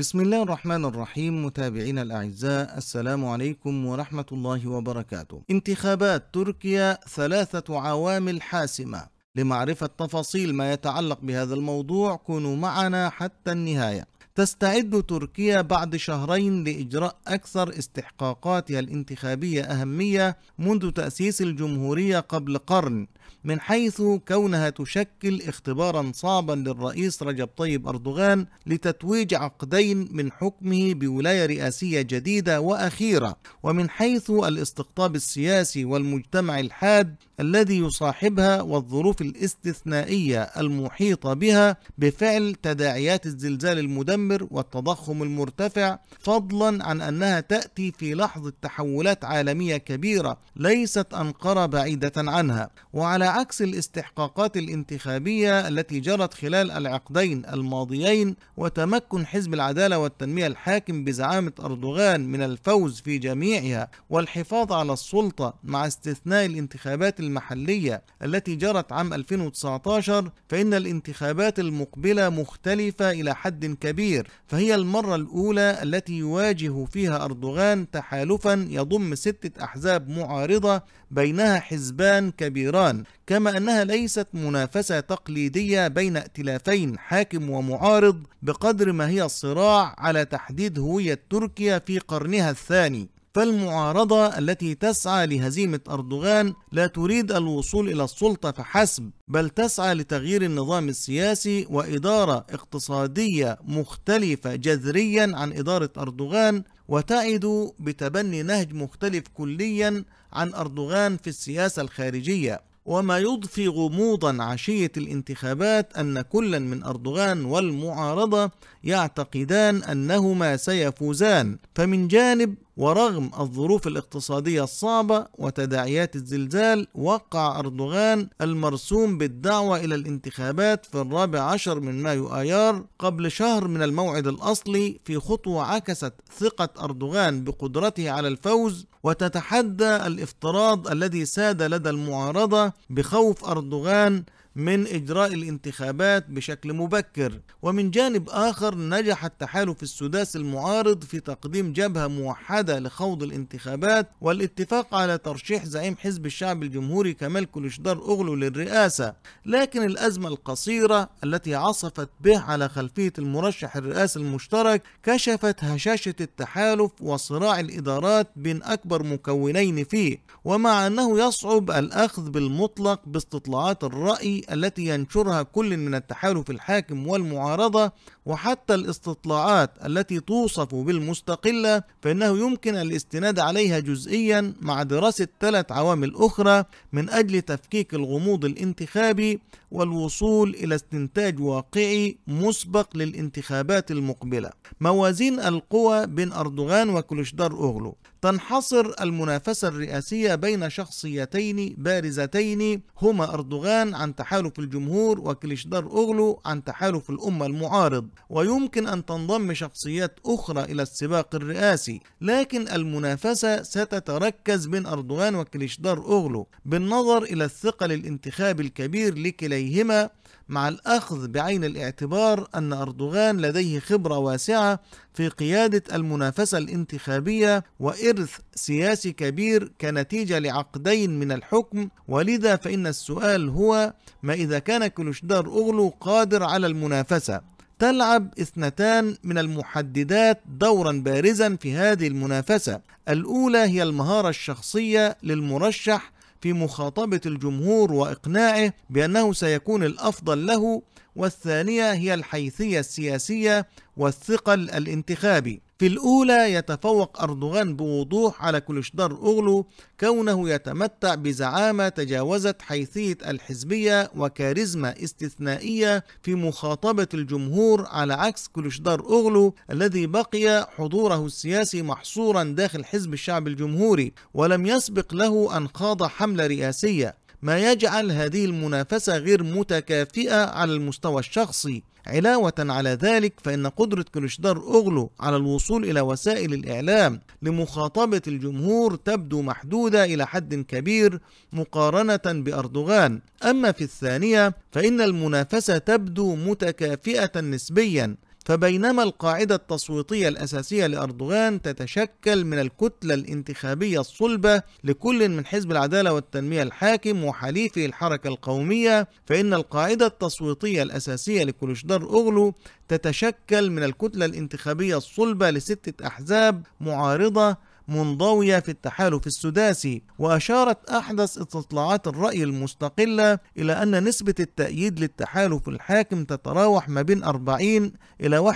بسم الله الرحمن الرحيم متابعينا الأعزاء السلام عليكم ورحمة الله وبركاته انتخابات تركيا ثلاثة عوامل حاسمة لمعرفة تفاصيل ما يتعلق بهذا الموضوع كونوا معنا حتى النهاية تستعد تركيا بعد شهرين لإجراء أكثر استحقاقاتها الانتخابية أهمية منذ تأسيس الجمهورية قبل قرن من حيث كونها تشكل اختبارا صعبا للرئيس رجب طيب أردوغان لتتويج عقدين من حكمه بولاية رئاسية جديدة وأخيرة ومن حيث الاستقطاب السياسي والمجتمع الحاد الذي يصاحبها والظروف الاستثنائية المحيطة بها بفعل تداعيات الزلزال المدمر والتضخم المرتفع فضلا عن أنها تأتي في لحظة تحولات عالمية كبيرة ليست أنقرة بعيدة عنها وعلى عكس الاستحقاقات الانتخابية التي جرت خلال العقدين الماضيين وتمكن حزب العدالة والتنمية الحاكم بزعامة أردوغان من الفوز في جميعها والحفاظ على السلطة مع استثناء الانتخابات المحلية التي جرت عام 2019 فإن الانتخابات المقبلة مختلفة إلى حد كبير فهي المرة الأولى التي يواجه فيها أردوغان تحالفا يضم ستة أحزاب معارضة بينها حزبان كبيران كما أنها ليست منافسة تقليدية بين ائتلافين حاكم ومعارض بقدر ما هي الصراع على تحديد هوية تركيا في قرنها الثاني فالمعارضة التي تسعى لهزيمة أردوغان لا تريد الوصول إلى السلطة فحسب بل تسعى لتغيير النظام السياسي وإدارة اقتصادية مختلفة جذريا عن إدارة أردوغان وتعد بتبني نهج مختلف كليا عن أردوغان في السياسة الخارجية وما يضفي غموضا عشية الانتخابات أن كلا من أردوغان والمعارضة يعتقدان أنهما سيفوزان فمن جانب ورغم الظروف الاقتصادية الصعبة وتداعيات الزلزال وقع أردوغان المرسوم بالدعوة إلى الانتخابات في الرابع عشر من مايو آيار قبل شهر من الموعد الأصلي في خطوة عكست ثقة أردوغان بقدرته على الفوز وتتحدى الافتراض الذي ساد لدى المعارضة بخوف أردوغان من إجراء الانتخابات بشكل مبكر ومن جانب آخر نجح التحالف السداسي المعارض في تقديم جبهة موحدة لخوض الانتخابات والاتفاق على ترشيح زعيم حزب الشعب الجمهوري كمال كلشدار أغلو للرئاسة لكن الأزمة القصيرة التي عصفت به على خلفية المرشح الرئاسي المشترك كشفت هشاشة التحالف وصراع الإدارات بين أكبر مكونين فيه ومع أنه يصعب الأخذ بالمطلق باستطلاعات الرأي التي ينشرها كل من التحالف الحاكم والمعارضة وحتى الاستطلاعات التي توصف بالمستقلة فإنه يمكن الاستناد عليها جزئيا مع دراسة ثلاث عوامل أخرى من أجل تفكيك الغموض الانتخابي والوصول إلى استنتاج واقعي مسبق للانتخابات المقبلة موازين القوى بين أردوغان وكلشدار أوغلو تنحصر المنافسة الرئاسية بين شخصيتين بارزتين هما أردوغان عن تحالف الجمهور وكليشدار أوغلو عن تحالف الأمة المعارض ويمكن أن تنضم شخصيات أخرى إلى السباق الرئاسي لكن المنافسة ستتركز بين أردوغان وكليشدار أوغلو بالنظر إلى الثقل الانتخابي الكبير لكليهما مع الأخذ بعين الاعتبار أن أردوغان لديه خبرة واسعة في قيادة المنافسة الانتخابية وإرث سياسي كبير كنتيجة لعقدين من الحكم ولذا فإن السؤال هو ما إذا كان كلشدار أغلو قادر على المنافسة تلعب اثنتان من المحددات دورا بارزا في هذه المنافسة الأولى هي المهارة الشخصية للمرشح في مخاطبة الجمهور وإقناعه بأنه سيكون الأفضل له والثانية هي الحيثية السياسية والثقل الانتخابي في الأولى يتفوق أردوغان بوضوح على كلشدار أغلو كونه يتمتع بزعامة تجاوزت حيثية الحزبية وكاريزما استثنائية في مخاطبة الجمهور على عكس كلشدار أغلو الذي بقي حضوره السياسي محصورا داخل حزب الشعب الجمهوري ولم يسبق له أن خاض حملة رئاسية ما يجعل هذه المنافسة غير متكافئة على المستوى الشخصي علاوة على ذلك فإن قدرة كلشدار أغلو على الوصول إلى وسائل الإعلام لمخاطبة الجمهور تبدو محدودة إلى حد كبير مقارنة بأردوغان أما في الثانية فإن المنافسة تبدو متكافئة نسبيا فبينما القاعدة التصويتية الأساسية لأردوغان تتشكل من الكتلة الانتخابية الصلبة لكل من حزب العدالة والتنمية الحاكم وحليفه الحركة القومية فإن القاعدة التصويتية الأساسية لكولشدار أوغلو تتشكل من الكتلة الانتخابية الصلبة لستة أحزاب معارضة منضوية في التحالف السداسي وأشارت أحدث استطلاعات الرأي المستقلة إلى أن نسبة التأييد للتحالف الحاكم تتراوح ما بين 40 إلى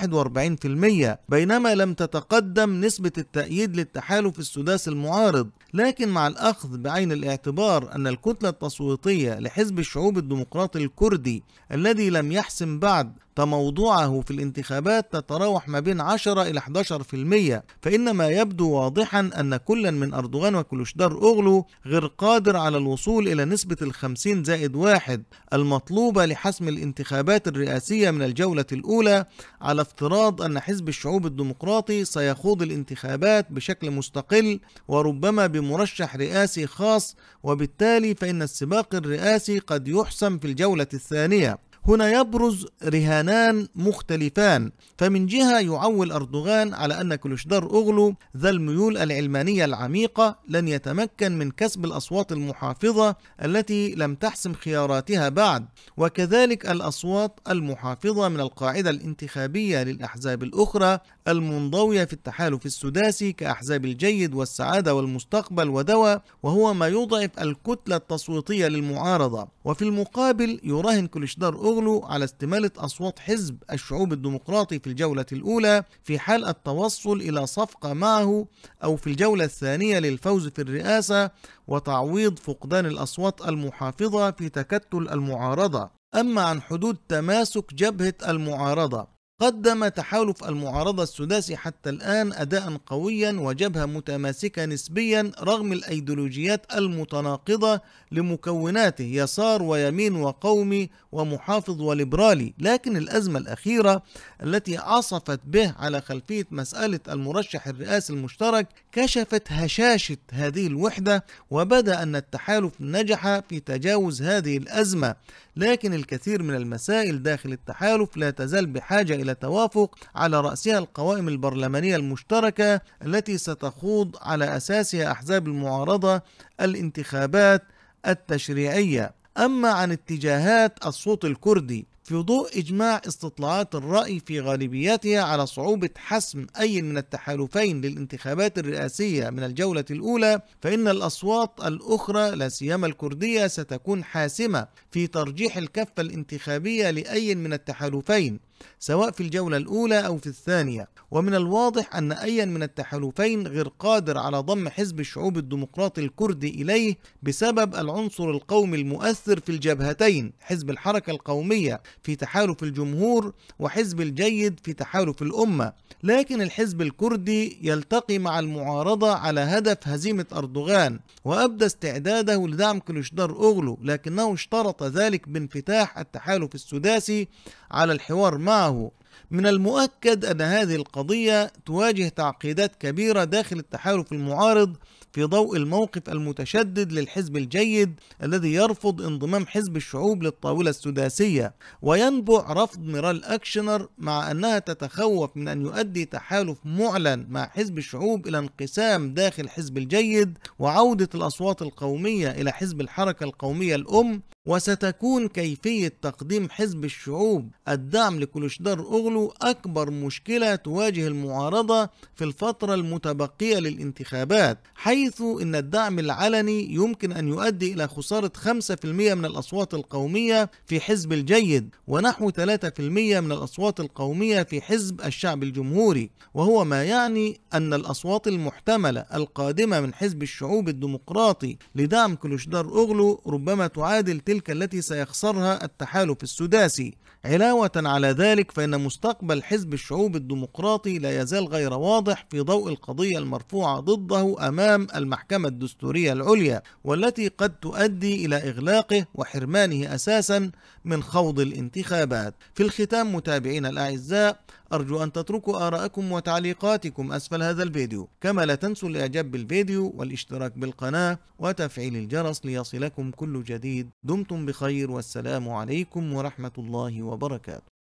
41% بينما لم تتقدم نسبة التأييد للتحالف السداسي المعارض لكن مع الأخذ بعين الاعتبار أن الكتلة التصويتية لحزب الشعوب الديمقراطي الكردي الذي لم يحسم بعد تموضعه في الانتخابات تتراوح ما بين 10 إلى 11% فإنما يبدو واضحا أن كلا من أردوغان وكلوشدار أوغلو غير قادر على الوصول إلى نسبة الخمسين زائد واحد المطلوبة لحسم الانتخابات الرئاسية من الجولة الأولى على افتراض أن حزب الشعوب الديمقراطي سيخوض الانتخابات بشكل مستقل وربما بمرشح رئاسي خاص وبالتالي فإن السباق الرئاسي قد يحسم في الجولة الثانية هنا يبرز رهانان مختلفان فمن جهة يعول أردوغان على أن كلشدار أغلو ذا الميول العلمانية العميقة لن يتمكن من كسب الأصوات المحافظة التي لم تحسم خياراتها بعد وكذلك الأصوات المحافظة من القاعدة الانتخابية للأحزاب الأخرى المنضوية في التحالف السداسي كأحزاب الجيد والسعادة والمستقبل ودواء وهو ما يضعف الكتلة التصويتية للمعارضة وفي المقابل يراهن كلشدار أغلو الشغل على استمالة أصوات حزب الشعوب الديمقراطي في الجولة الأولى في حال التوصل إلى صفقة معه أو في الجولة الثانية للفوز في الرئاسة وتعويض فقدان الأصوات المحافظة في تكتل المعارضة أما عن حدود تماسك جبهة المعارضة قدم تحالف المعارضة السداسي حتى الآن أداء قويا وجبهة متماسكة نسبيا رغم الأيديولوجيات المتناقضة لمكوناته يسار ويمين وقومي ومحافظ وليبرالي لكن الأزمة الأخيرة التي عصفت به على خلفية مسألة المرشح الرئاسي المشترك كشفت هشاشة هذه الوحدة وبدا أن التحالف نجح في تجاوز هذه الأزمة لكن الكثير من المسائل داخل التحالف لا تزال بحاجة إلى توافق على رأسها القوائم البرلمانية المشتركة التي ستخوض على أساسها أحزاب المعارضة الانتخابات التشريعية أما عن اتجاهات الصوت الكردي في ضوء إجماع استطلاعات الرأي في غالبيتها على صعوبة حسم أي من التحالفين للانتخابات الرئاسية من الجولة الأولى فإن الأصوات الأخرى لا سيما الكردية ستكون حاسمة في ترجيح الكفة الانتخابية لأي من التحالفين سواء في الجولة الأولى أو في الثانية ومن الواضح أن أيا من التحالفين غير قادر على ضم حزب الشعوب الديمقراطي الكردي إليه بسبب العنصر القومي المؤثر في الجبهتين حزب الحركة القومية في تحالف الجمهور وحزب الجيد في تحالف الأمة لكن الحزب الكردي يلتقي مع المعارضة على هدف هزيمة أردوغان وأبدى استعداده لدعم كلشدار أوغلو لكنه اشترط ذلك بانفتاح التحالف السداسي على الحوار معه من المؤكد أن هذه القضية تواجه تعقيدات كبيرة داخل التحالف المعارض في ضوء الموقف المتشدد للحزب الجيد الذي يرفض انضمام حزب الشعوب للطاولة السداسية وينبع رفض ميرال أكشنر مع أنها تتخوف من أن يؤدي تحالف معلن مع حزب الشعوب إلى انقسام داخل حزب الجيد وعودة الأصوات القومية إلى حزب الحركة القومية الأم وستكون كيفية تقديم حزب الشعوب الدعم لكلشدار أغلو أكبر مشكلة تواجه المعارضة في الفترة المتبقية للانتخابات حيث حيث أن الدعم العلني يمكن أن يؤدي إلى خسارة 5% من الأصوات القومية في حزب الجيد ونحو 3% من الأصوات القومية في حزب الشعب الجمهوري وهو ما يعني أن الأصوات المحتملة القادمة من حزب الشعوب الديمقراطي لدعم كلوشدار أغلو ربما تعادل تلك التي سيخسرها التحالف السداسي علاوة على ذلك فإن مستقبل حزب الشعوب الديمقراطي لا يزال غير واضح في ضوء القضية المرفوعة ضده أمام المحكمة الدستورية العليا والتي قد تؤدي إلى إغلاقه وحرمانه أساسا من خوض الانتخابات في الختام متابعينا الأعزاء أرجو أن تتركوا آراءكم وتعليقاتكم أسفل هذا الفيديو كما لا تنسوا الإعجاب بالفيديو والاشتراك بالقناة وتفعيل الجرس ليصلكم كل جديد دمتم بخير والسلام عليكم ورحمة الله وبركاته